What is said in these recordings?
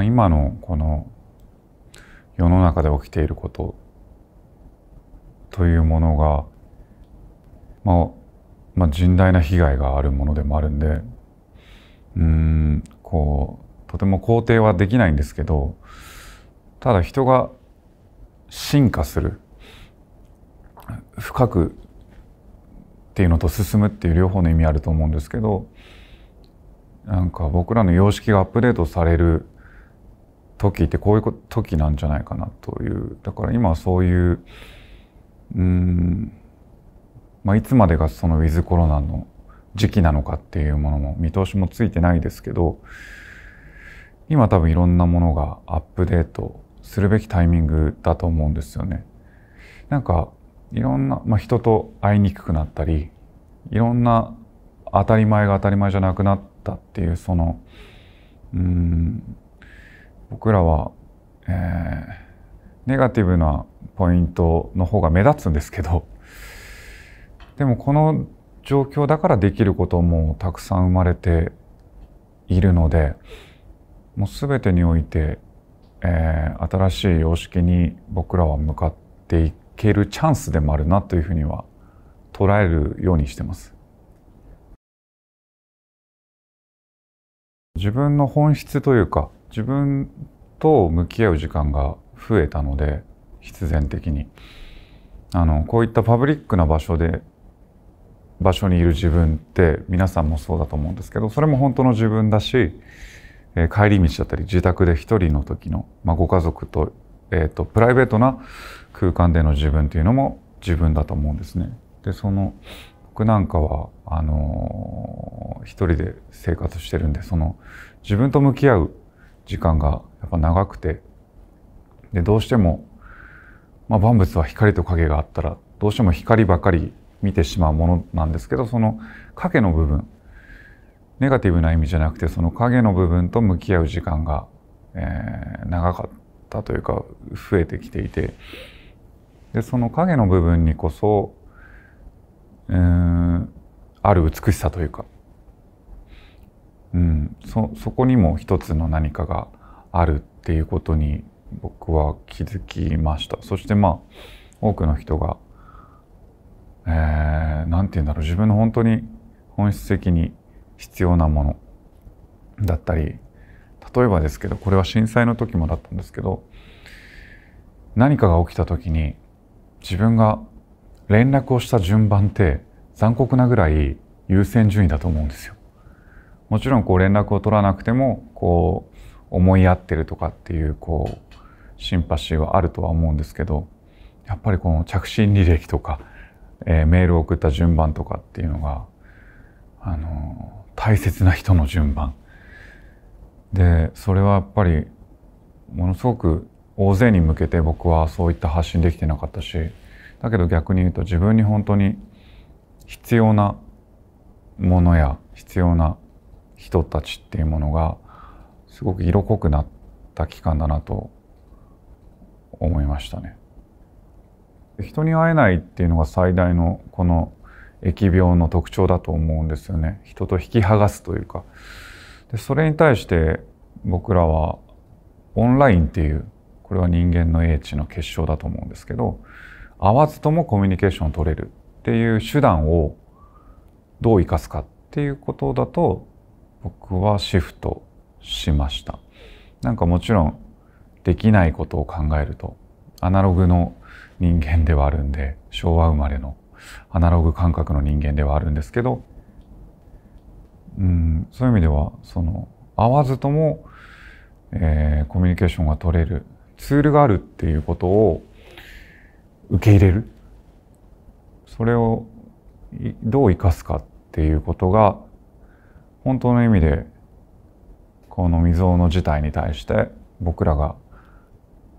まあ、今のこの世の中で起きていることというものが、まあ、まあ、甚大な被害があるものでもあるんでうんこうとても肯定はできないんですけどただ人が進化する深くっていうのと進むっていう両方の意味あると思うんですけどなんか僕らの様式がアップデートされる時ってこういう時なんじゃないかなというだから今はそういううんまあ、いつまでがそのウィズコロナの時期なのかっていうものも見通しもついてないですけど今多分いろんなものがアップデートするべきタイミングだと思うんですよね。なんかいろんな、まあ、人と会いにくくなったりいろんな当たり前が当たり前じゃなくなったっていうそのうん僕らは、えー、ネガティブなポイントの方が目立つんですけどでもこの状況だからできることもたくさん生まれているのでもう全てにおいて、えー、新しい様式に僕らは向かっていけるチャンスでもあるなというふうには捉えるようにしてます。自分の本質というか自分と向き合う時間が増えたので必然的にあのこういったパブリックな場所で場所にいる自分って皆さんもそうだと思うんですけどそれも本当の自分だし、えー、帰り道だったり自宅で一人の時の、まあ、ご家族と,、えーと、プライベートな空間での自分というのも自分だと思うんですね。でその僕なんかはあのー、一人で生活してるんでその自分と向き合う時間がやっぱ長くてでどうしても、まあ、万物は光と影があったらどうしても光ばかり見てしまうものなんですけどその影の部分ネガティブな意味じゃなくてその影の部分と向き合う時間が、えー、長かったというか増えてきていてでその影の部分にこそうんある美しさというかうん、そそこにも一つの何かがあるっていうことに僕は気づきましたそしてまあ多くの人が何、えー、て言うんだろう自分の本当に本質的に必要なものだったり例えばですけどこれは震災の時もだったんですけど何かが起きた時に自分が連絡をした順番って残酷なぐらい優先順位だと思うんですよ。もちろんこう連絡を取らなくてもこう思い合ってるとかっていうこうシンパシーはあるとは思うんですけどやっぱりこの着信履歴とか、えー、メールを送った順番とかっていうのがあの大切な人の順番でそれはやっぱりものすごく大勢に向けて僕はそういった発信できてなかったしだけど逆に言うと自分に本当に必要なものや必要な人たちっていうものがすごく色濃くなった期間だなと思いましたね。人に会えないっていうのが最大のこの疫病の特徴だと思うんですよね。人と引き剥がすというか。でそれに対して僕らはオンラインっていうこれは人間の英知の結晶だと思うんですけど会わずともコミュニケーションを取れるっていう手段をどう生かすかっていうことだと僕はシフトしましたなんかもちろんできないことを考えるとアナログの人間ではあるんで昭和生まれのアナログ感覚の人間ではあるんですけどうんそういう意味ではその合わずとも、えー、コミュニケーションが取れるツールがあるっていうことを受け入れるそれをどう生かすかっていうことが本当の意味でこの未曾有の事態に対して僕らが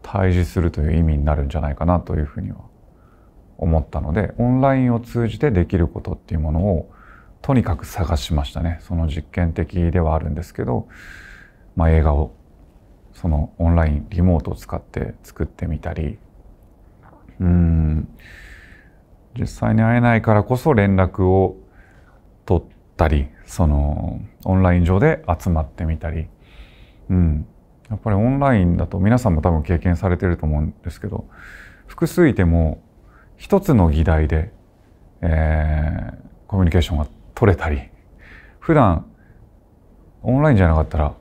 対峙するという意味になるんじゃないかなというふうには思ったのでオンラインを通じてできることっていうものをとにかく探しましたねその実験的ではあるんですけど、まあ、映画をそのオンラインリモートを使って作ってみたりうん実際に会えないからこそ連絡を取ったりそのオンライン上で集まってみたり、うん、やっぱりオンラインだと皆さんも多分経験されてると思うんですけど複数いても一つの議題で、えー、コミュニケーションが取れたり普段オンラインじゃなかったら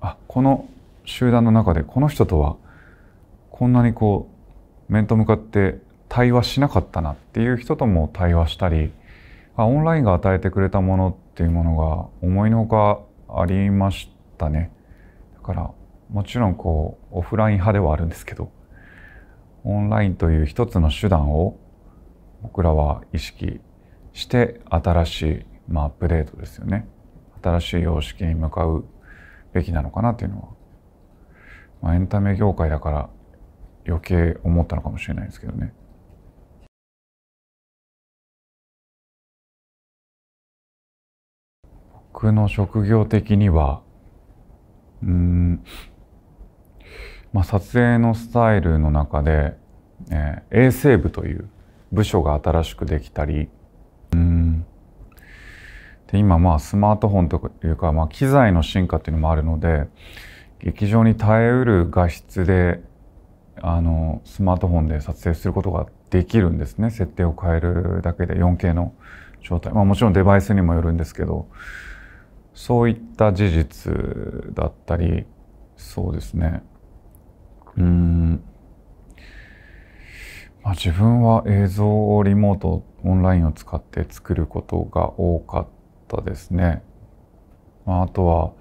あこの集団の中でこの人とはこんなにこう面と向かって対話しなかったなっていう人とも対話したりあオンラインが与えてくれたものってていうものが思いのほかありましたねだからもちろんこうオフライン派ではあるんですけどオンラインという一つの手段を僕らは意識して新しい、まあ、アップデートですよね新しい様式に向かうべきなのかなというのは、まあ、エンタメ業界だから余計思ったのかもしれないですけどね。僕の職業的にはうんまあ、撮影のスタイルの中で、えー、衛生部という部署が新しくできたりうんで今まあスマートフォンというか、まあ、機材の進化っていうのもあるので劇場に耐えうる画質であのスマートフォンで撮影することができるんですね設定を変えるだけで 4K の状態、まあ、もちろんデバイスにもよるんですけどそういった事実だったりそうですねうんまあ、自分は映像をリモートオンラインを使って作ることが多かったですね、まあ、あとは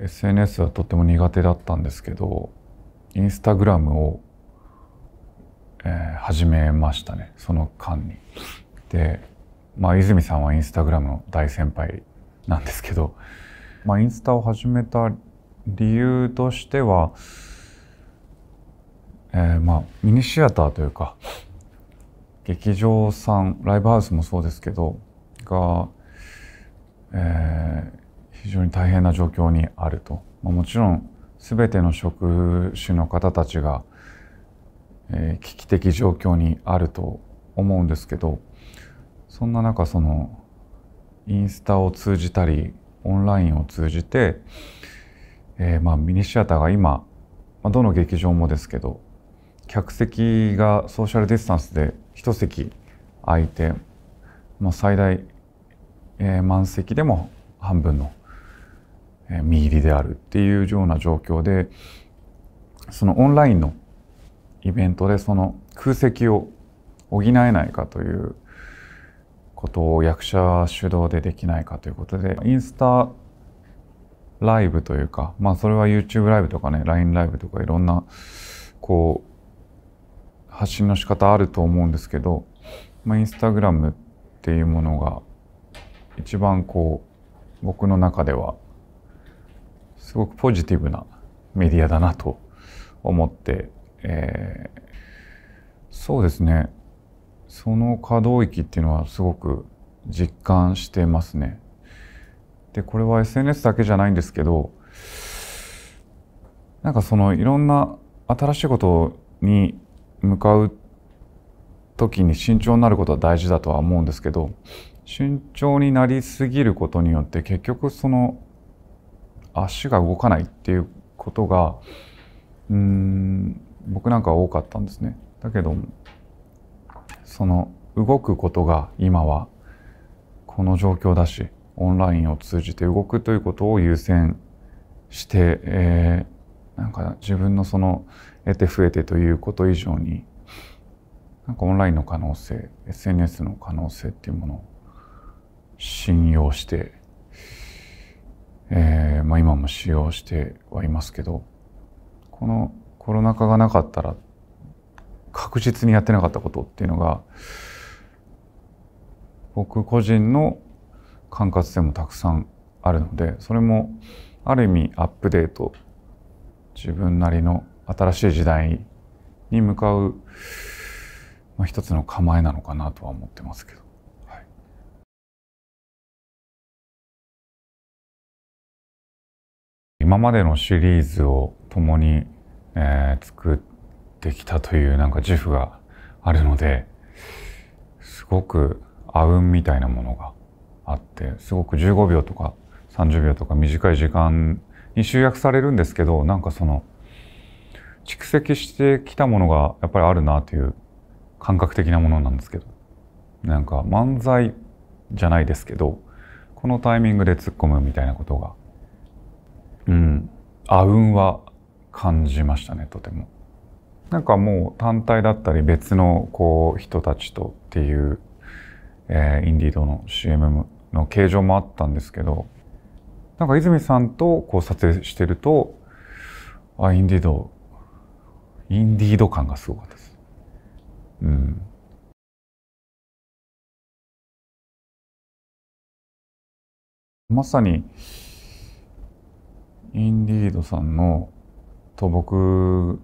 SNS はとっても苦手だったんですけどインスタグラムを、えー、始めましたねその間にでまあ泉さんはインスタグラムの大先輩なんですけど、まあ、インスタを始めた理由としては、えー、まあミニシアターというか劇場さんライブハウスもそうですけどが、えー、非常に大変な状況にあると、まあ、もちろん全ての職種の方たちが、えー、危機的状況にあると思うんですけどそんな中そのインスタを通じたりオンラインを通じて、えー、まあミニシアターが今、まあ、どの劇場もですけど客席がソーシャルディスタンスで1席空いて、まあ、最大、えー、満席でも半分の、えー、見入りであるっていうような状況でそのオンラインのイベントでその空席を補えないかということを役者主導でできないかということでインスタライブというかまあそれは YouTube ライブとかね LINE ライブとかいろんなこう発信の仕方あると思うんですけど、まあ、インスタグラムっていうものが一番こう僕の中ではすごくポジティブなメディアだなと思って、えー、そうですねその可動域っていうのはすごく実感してますね。でこれは SNS だけじゃないんですけどなんかそのいろんな新しいことに向かう時に慎重になることは大事だとは思うんですけど慎重になりすぎることによって結局その足が動かないっていうことがうん僕なんかは多かったんですね。だけどその動くことが今はこの状況だしオンラインを通じて動くということを優先して、えー、なんか自分のその得て増えてということ以上になんかオンラインの可能性 SNS の可能性っていうものを信用して、えーまあ、今も使用してはいますけどこのコロナ禍がなかったら確実にやってなかったことっていうのが僕個人の管轄でもたくさんあるのでそれもある意味アップデート自分なりの新しい時代に向かう、まあ、一つの構えなのかなとは思ってますけど。はい、今までのシリーズを共に、えー、作っってきたというなんか自負があるので、すごくあうんみたいなものがあって、すごく15秒とか30秒とか短い時間に集約されるんですけど、なんかその、蓄積してきたものがやっぱりあるなという感覚的なものなんですけど、なんか漫才じゃないですけど、このタイミングで突っ込むみたいなことが、うん、あうんは感じましたね、とても。なんかもう単体だったり別のこう人たちとっていう、えー、インディードの CM の形状もあったんですけどなんか泉さんとこう撮影してるとあインディードインディード感がすごかったです。うんまさにインディードさんのと僕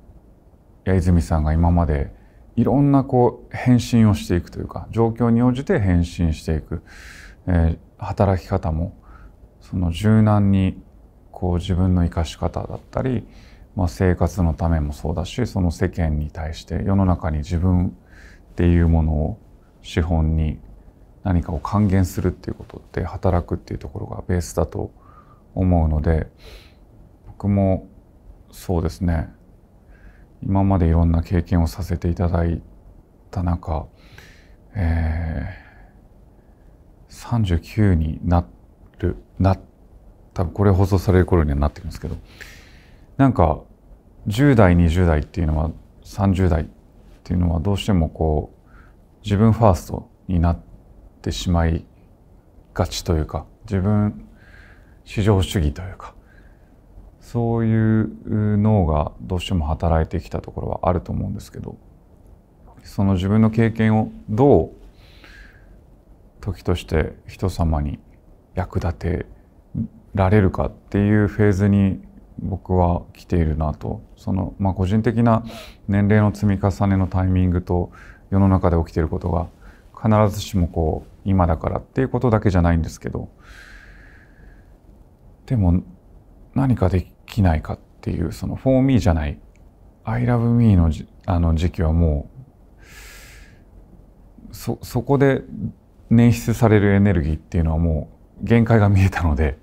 矢泉さんが今までいろんなこう変身をしていくというか状況に応じて変身していく、えー、働き方もその柔軟にこう自分の生かし方だったり、まあ、生活のためもそうだしその世間に対して世の中に自分っていうものを資本に何かを還元するっていうことって働くっていうところがベースだと思うので僕もそうですね今までいろんな経験をさせていただいた中、えー、39になるな多分これ放送される頃にはなってるんですけどなんか10代20代っていうのは30代っていうのはどうしてもこう自分ファーストになってしまいがちというか自分至上主義というかそういう脳がどうしても働いてきたところはあると思うんですけどその自分の経験をどう時として人様に役立てられるかっていうフェーズに僕は来ているなとその、まあ、個人的な年齢の積み重ねのタイミングと世の中で起きていることが必ずしもこう今だからっていうことだけじゃないんですけどでも何かできないかっていうその「for me」じゃない「I love me の」あの時期はもうそそこで捻出されるエネルギーっていうのはもう限界が見えたので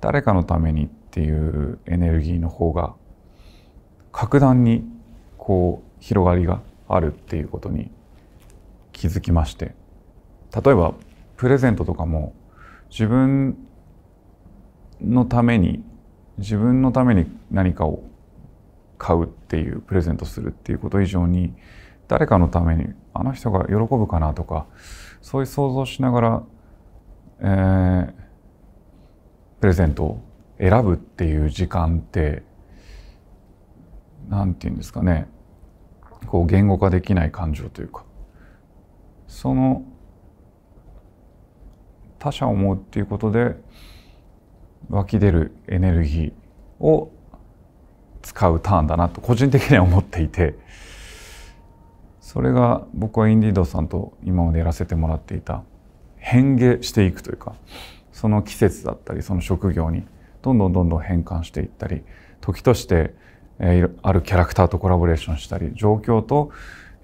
誰かのためにっていうエネルギーの方が格段にこう広がりがあるっていうことに気づきまして例えばプレゼントとかも自分のために自分のために何かを買うっていうプレゼントするっていうこと以上に誰かのためにあの人が喜ぶかなとかそういう想像しながら、えー、プレゼントを選ぶっていう時間って何て言うんですかねこう言語化できない感情というかその他者を思うっていうことで湧き出るエネルギーを使うターンだなと個人的には思っていてそれが僕はインディードさんと今までやらせてもらっていた変化していくというかその季節だったりその職業にどんどんどんどん変換していったり時としてあるキャラクターとコラボレーションしたり状況と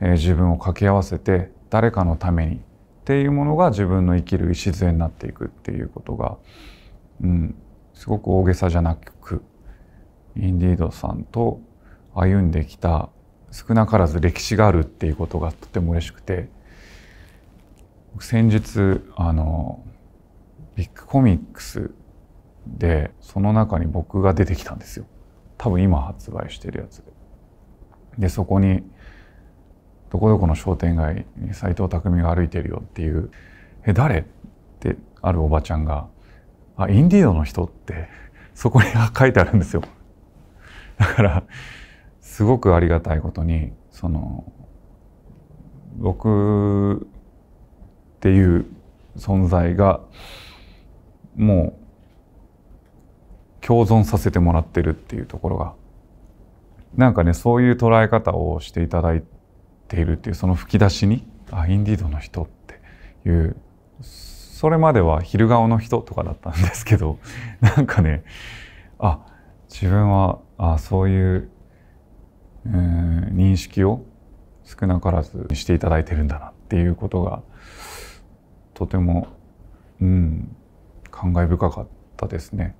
自分を掛け合わせて誰かのためにっていうものが自分の生きる礎になっていくっていうことが、うん、すごく大げさじゃなくインディードさんと歩んできた少なからず歴史があるっていうことがとても嬉しくて先日あのビッグコミックスでその中に僕が出てきたんですよ多分今発売してるやつで。でそこにどこどこの商店街に斎藤工が歩いてるよっていう「え誰?」ってあるおばちゃんがあインディードの人ってそこに書いてあるんですよ。だからすごくありがたいことにその僕っていう存在がもう共存させてもらってるっていうところがなんかねそういう捉え方をしていただいているっていうその吹き出しにあインディードの人っていうそれまでは昼顔の人とかだったんですけど、なんかね、あ、自分は、あそういう、うん、認識を少なからずしていただいてるんだなっていうことが、とても、うん、感慨深かったですね。